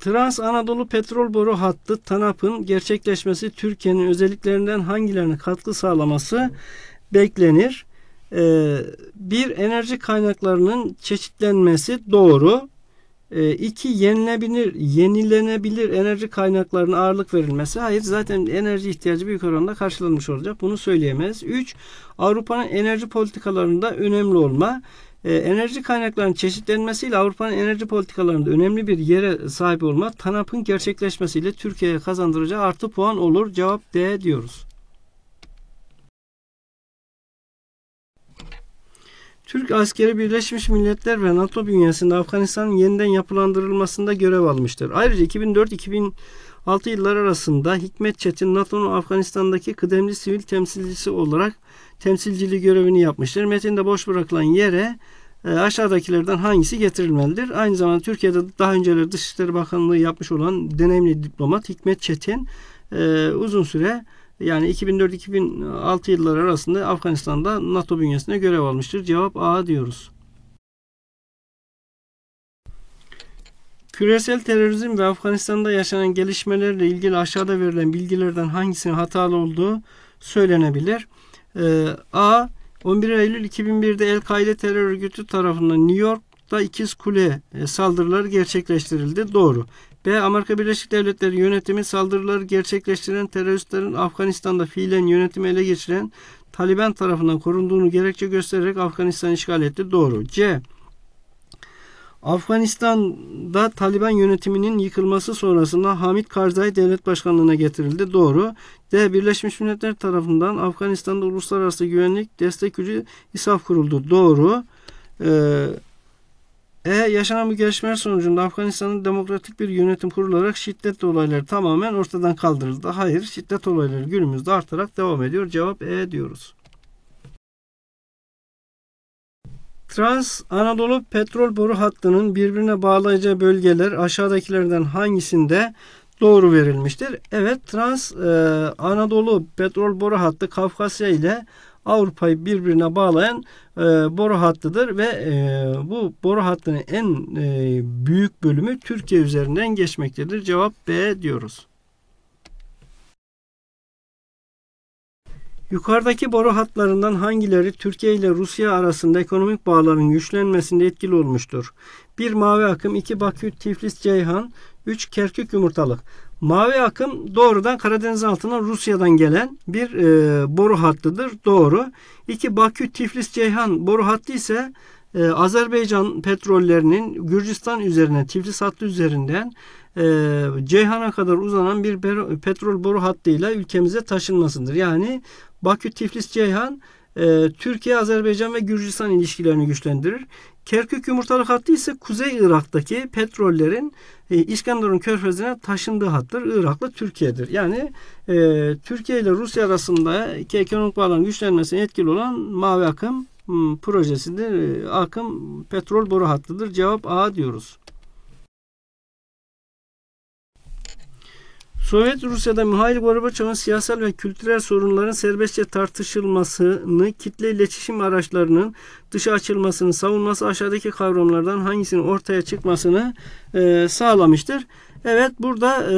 Trans Anadolu Petrol Boru Hattı TANAP'ın gerçekleşmesi Türkiye'nin özelliklerinden hangilerine katkı sağlaması beklenir? Ee, bir enerji kaynaklarının çeşitlenmesi doğru. E, iki yenilebilir, yenilenebilir enerji kaynaklarına ağırlık verilmesi. Hayır zaten enerji ihtiyacı büyük oranda karşılanmış olacak. Bunu söyleyemez. Üç, Avrupa'nın enerji politikalarında önemli olma. E, enerji kaynaklarının çeşitlenmesiyle Avrupa'nın enerji politikalarında önemli bir yere sahip olma TANAP'ın gerçekleşmesiyle Türkiye'ye kazandıracağı artı puan olur. Cevap D diyoruz. Türk askeri Birleşmiş Milletler ve NATO bünyesinde Afganistan'ın yeniden yapılandırılmasında görev almıştır. Ayrıca 2004-2006 yıllar arasında Hikmet Çetin NATO'nun Afganistan'daki kıdemli sivil temsilcisi olarak temsilciliği görevini yapmıştır. Metinde boş bırakılan yere e, aşağıdakilerden hangisi getirilmelidir? Aynı zamanda Türkiye'de daha önceleri Dışişleri Bakanlığı yapmış olan deneyimli diplomat Hikmet Çetin e, uzun süre yani 2004-2006 yılları arasında Afganistan'da NATO bünyesinde görev almıştır. Cevap A diyoruz. Küresel terörizm ve Afganistan'da yaşanan gelişmelerle ilgili aşağıda verilen bilgilerden hangisinin hatalı olduğu söylenebilir? Ee, A. 11 Eylül 2001'de El-Kaide terör örgütü tarafından New York'ta ikiz kule e, saldırıları gerçekleştirildi. Doğru. B. Amerika Birleşik Devletleri yönetimi saldırıları gerçekleştiren teröristlerin Afganistan'da fiilen yönetimi ele geçiren Taliban tarafından korunduğunu gerekçe göstererek Afganistan işgal etti. Doğru. C. Afganistan'da Taliban yönetiminin yıkılması sonrasında Hamid Karzai devlet başkanlığına getirildi. Doğru. D. Birleşmiş Milletler tarafından Afganistan'da uluslararası güvenlik destek gücü isaf kuruldu. Doğru. Ee, e. Yaşanan bu gelişmeler sonucunda Afganistan'ın demokratik bir yönetim kurularak şiddet olayları tamamen ortadan kaldırıldı. Hayır. Şiddet olayları günümüzde artarak devam ediyor. Cevap E diyoruz. Trans Anadolu petrol boru hattının birbirine bağlayacağı bölgeler aşağıdakilerden hangisinde doğru verilmiştir? Evet Trans e, Anadolu petrol boru hattı Kafkasya ile Avrupa'yı birbirine bağlayan e, boru hattıdır ve e, bu boru hattının en e, büyük bölümü Türkiye üzerinden geçmektedir. Cevap B diyoruz. Yukarıdaki boru hatlarından hangileri Türkiye ile Rusya arasında ekonomik bağların güçlenmesinde etkili olmuştur? 1. Mavi akım 2. Bakü, Tiflis, Ceyhan 3. Kerkük, Yumurtalık Mavi akım doğrudan Karadeniz altına Rusya'dan gelen bir e, boru hattıdır. Doğru. 2. Bakü, Tiflis, Ceyhan boru hattı ise e, Azerbaycan petrollerinin Gürcistan üzerine, Tiflis hattı üzerinden e, Ceyhan'a kadar uzanan bir petrol boru hattıyla ülkemize taşınmasındır. Yani Bakü-Tiflis-Ceyhan e, Türkiye, Azerbaycan ve Gürcistan ilişkilerini güçlendirir. Kerkük Yumurtalık hattı ise Kuzey Irak'taki petrollerin e, İskenderun körfezine taşındığı hattır. Irak'la Türkiye'dir. Yani e, Türkiye ile Rusya arasında ekonomik bağların güçlenmesine etkili olan mavi akım hmm, projesidir. E, akım petrol boru hattıdır. Cevap A diyoruz. Sovyet Rusya'da Mihail Gorbaçov'un siyasal ve kültürel sorunların serbestçe tartışılmasını, kitle iletişim araçlarının dışa açılmasını savunması aşağıdaki kavramlardan hangisinin ortaya çıkmasını e, sağlamıştır. Evet burada e,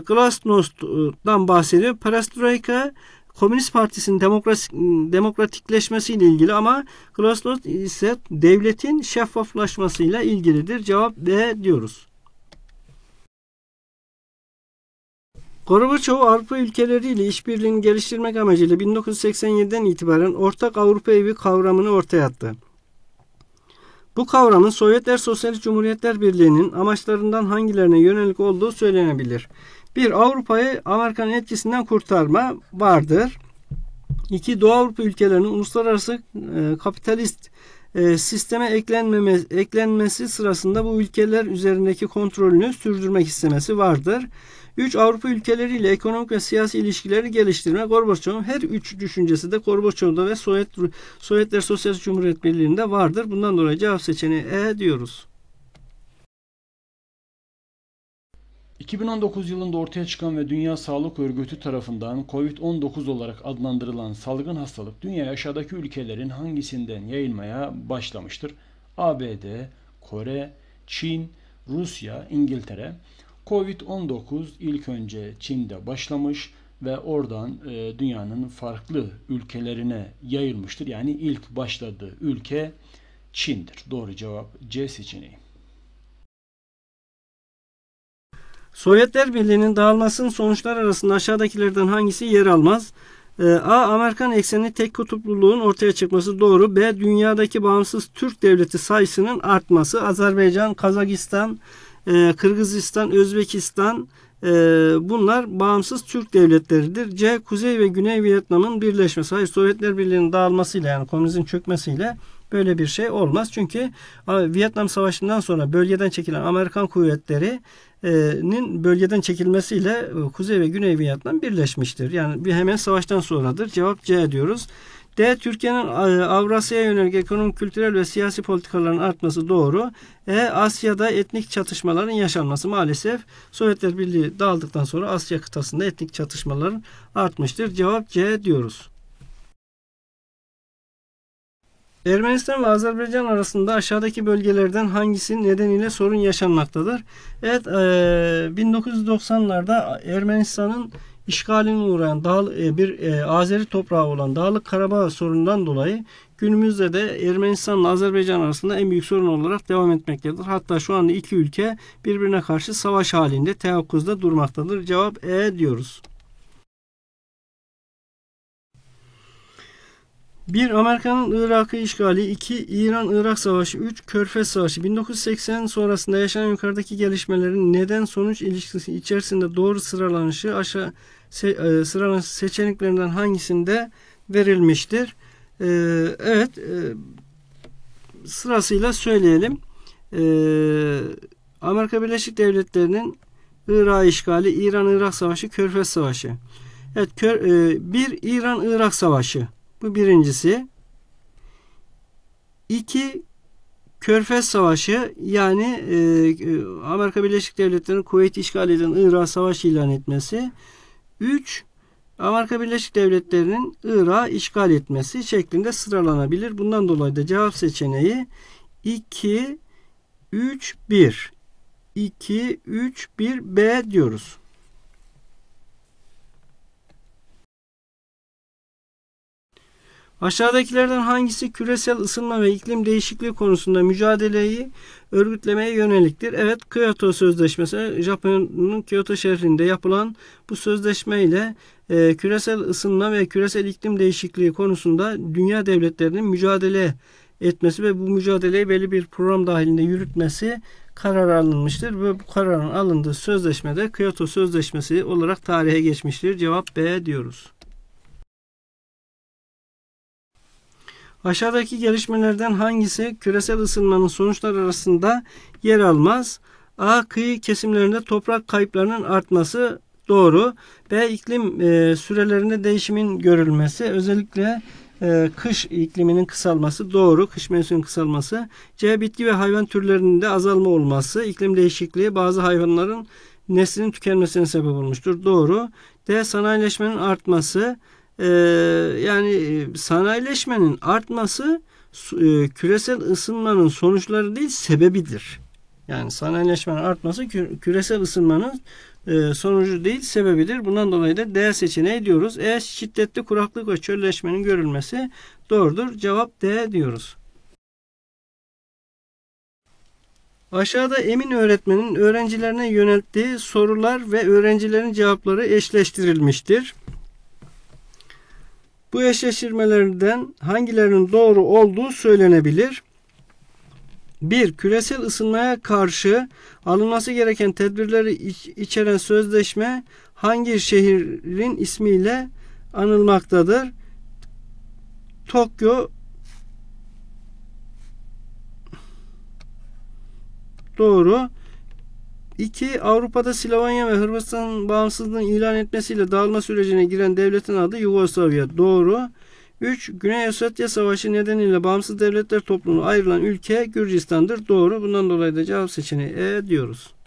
Glasnost'dan bahsediyor. Perestroika Komünist Partisi'nin demokrasi, demokratikleşmesiyle ilgili ama Glasnost ise devletin şeffaflaşmasıyla ilgilidir. Cevap B diyoruz. Gorbaçov Avrupa ülkeleriyle işbirliğini geliştirmek amacıyla 1987'den itibaren ortak Avrupa evi kavramını ortaya attı. Bu kavramın Sovyetler Sosyalist Cumhuriyetler Birliği'nin amaçlarından hangilerine yönelik olduğu söylenebilir. Bir Avrupa'yı Amerikan etkisinden kurtarma vardır. İki Doğu Avrupa ülkelerinin uluslararası e, kapitalist e, sisteme eklenmeme, eklenmesi sırasında bu ülkeler üzerindeki kontrolünü sürdürmek istemesi vardır. 3. Avrupa ülkeleriyle ekonomik ve siyasi ilişkileri geliştirme. Gorbaçov'un her üç düşüncesi de Gorbaçov'da ve Sovyet, Sovyetler Sosyalist Cumhuriyet Birliği'nde vardır. Bundan dolayı cevap seçeneği E diyoruz. 2019 yılında ortaya çıkan ve Dünya Sağlık Örgütü tarafından COVID-19 olarak adlandırılan salgın hastalık dünya aşağıdaki ülkelerin hangisinden yayılmaya başlamıştır? ABD, Kore, Çin, Rusya, İngiltere. Covid-19 ilk önce Çin'de başlamış ve oradan e, dünyanın farklı ülkelerine yayılmıştır. Yani ilk başladığı ülke Çin'dir. Doğru cevap C seçeneği. Sovyetler Birliği'nin dağılmasının sonuçları arasında aşağıdakilerden hangisi yer almaz? E, A. Amerikan ekseni tek kutupluluğun ortaya çıkması doğru. B. Dünyadaki bağımsız Türk devleti sayısının artması. Azerbaycan, Kazakistan, ee, Kırgızistan, Özbekistan e, bunlar bağımsız Türk devletleridir. C. Kuzey ve Güney Vietnam'ın birleşmesi. Hayır Sovyetler Birliği'nin dağılmasıyla yani komünizmin çökmesiyle böyle bir şey olmaz. Çünkü Vietnam Savaşı'ndan sonra bölgeden çekilen Amerikan kuvvetleri nin bölgeden çekilmesiyle e, Kuzey ve Güney Vietnam birleşmiştir. Yani bir hemen savaştan sonradır. Cevap C diyoruz. D. Türkiye'nin e, Avrasya'ya yönelik ekonomik, kültürel ve siyasi politikaların artması doğru. E. Asya'da etnik çatışmaların yaşanması maalesef Sovyetler Birliği dağıldıktan sonra Asya kıtasında etnik çatışmaların artmıştır. Cevap C diyoruz. Ermenistan ve Azerbaycan arasında aşağıdaki bölgelerden hangisi nedeniyle sorun yaşanmaktadır? Evet, 1990'larda e, Ermenistan'ın işgaline uğrayan dağ, e, bir e, Azeri toprağı olan Dağlık Karabağ sorunundan dolayı günümüzde de Ermenistan ile Azerbaycan arasında en büyük sorun olarak devam etmektedir. Hatta şu anda iki ülke birbirine karşı savaş halinde teyakkuzda durmaktadır. Cevap E diyoruz. 1. Amerika'nın Irak'ı işgali 2. İran-Irak Savaşı 3. Körfez Savaşı 1980 sonrasında yaşanan yukarıdaki gelişmelerin neden sonuç ilişkisi içerisinde doğru sıralanışı aşağı se, e, sıralanışı seçeneklerinden hangisinde verilmiştir? E, evet e, sırasıyla söyleyelim. E, Amerika Birleşik Devletleri'nin Irak işgali, İran-Irak Savaşı, Körfez Savaşı. Evet, kör, e, bir İran-Irak Savaşı. Bu birincisi. İki, Körfez Savaşı yani e, e, Amerika Birleşik Devletleri'nin Kuveyt işgal eden Irak savaşı ilan etmesi. Üç, Amerika Birleşik Devletleri'nin Irak'ı işgal etmesi şeklinde sıralanabilir. Bundan dolayı da cevap seçeneği 2, 3, 1. 2, 3, 1, B diyoruz. Aşağıdakilerden hangisi küresel ısınma ve iklim değişikliği konusunda mücadeleyi örgütlemeye yöneliktir? Evet, Kyoto Sözleşmesi, Japonya'nın Kyoto şehrinde yapılan bu sözleşme ile e, küresel ısınma ve küresel iklim değişikliği konusunda dünya devletlerinin mücadele etmesi ve bu mücadeleyi belli bir program dahilinde yürütmesi karar alınmıştır ve bu kararın alındığı sözleşmede Kyoto Sözleşmesi olarak tarihe geçmiştir. Cevap B diyoruz. Aşağıdaki gelişmelerden hangisi küresel ısınmanın sonuçları arasında yer almaz? A. Kıyı kesimlerinde toprak kayıplarının artması doğru. B. İklim e, sürelerinde değişimin görülmesi özellikle e, kış ikliminin kısalması doğru. Kış mevsiminin kısalması. C. Bitki ve hayvan türlerinde azalma olması. iklim değişikliği bazı hayvanların neslinin tükenmesine sebep olmuştur. Doğru. D. Sanayileşmenin artması. Ee, yani e, sanayileşmenin artması e, küresel ısınmanın sonuçları değil sebebidir. Yani sanayileşmenin artması küresel ısınmanın e, sonucu değil sebebidir. Bundan dolayı da D seçeneği diyoruz. E şiddetli kuraklık ve çölleşmenin görülmesi doğrudur. Cevap D diyoruz. Aşağıda Emin öğretmenin öğrencilerine yönelttiği sorular ve öğrencilerin cevapları eşleştirilmiştir. Bu eşleştirmelerden hangilerinin doğru olduğu söylenebilir. 1. Küresel ısınmaya karşı alınması gereken tedbirleri içeren sözleşme hangi şehrin ismiyle anılmaktadır? Tokyo Doğru. İki Avrupa'da Slovenya ve Hırvatistan bağımsızlığını ilan etmesiyle dağılma sürecine giren devletin adı Yugoslavya. Doğru. 3. Güney Ossetya Savaşı nedeniyle bağımsız devletler topluluğuna ayrılan ülke Gürcistan'dır. Doğru. Bundan dolayı da cevap seçeneği E diyoruz.